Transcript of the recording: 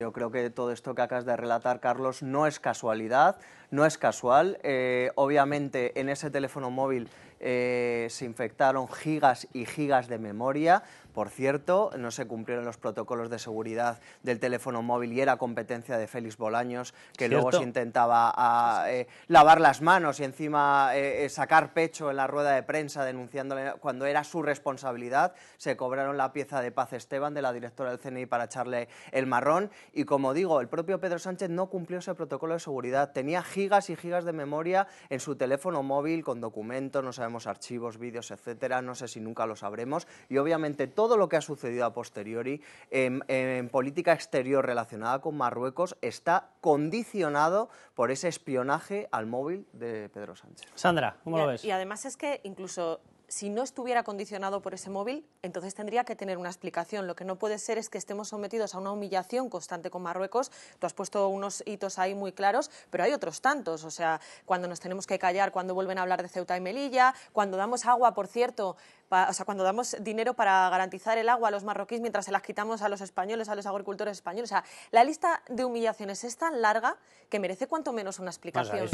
Yo creo que todo esto que acabas de relatar, Carlos, no es casualidad, no es casual. Eh, obviamente en ese teléfono móvil eh, se infectaron gigas y gigas de memoria. Por cierto, no se cumplieron los protocolos de seguridad del teléfono móvil y era competencia de Félix Bolaños, que luego se intentaba a, ah, eh, lavar las manos y encima eh, sacar pecho en la rueda de prensa denunciándole cuando era su responsabilidad. Se cobraron la pieza de Paz Esteban de la directora del CNI para echarle el marrón. Y como digo, el propio Pedro Sánchez no cumplió ese protocolo de seguridad. Tenía gigas y gigas de memoria en su teléfono móvil con documentos, no sé tenemos archivos, vídeos, etcétera, no sé si nunca lo sabremos. Y obviamente todo lo que ha sucedido a posteriori em, en, política exterior relacionada con Marruecos está condicionado por ese espionaje al móvil de Pedro Sánchez. Sandra, ¿cómo lo ves? Y además es que incluso si no estuviera condicionado por ese móvil, entonces tendría que tener una explicación. Lo que no puede ser es que estemos sometidos a una humillación constante con Marruecos. Tú has puesto unos hitos ahí muy claros, pero hay otros tantos. O sea, cuando nos tenemos que callar, cuando vuelven a hablar de Ceuta y Melilla, cuando damos agua, por cierto, o sea, cuando damos dinero para garantizar el agua a los marroquíes mientras se las quitamos a los españoles, a los agricultores españoles. O sea, la lista de humillaciones es tan larga que merece cuanto menos una explicación.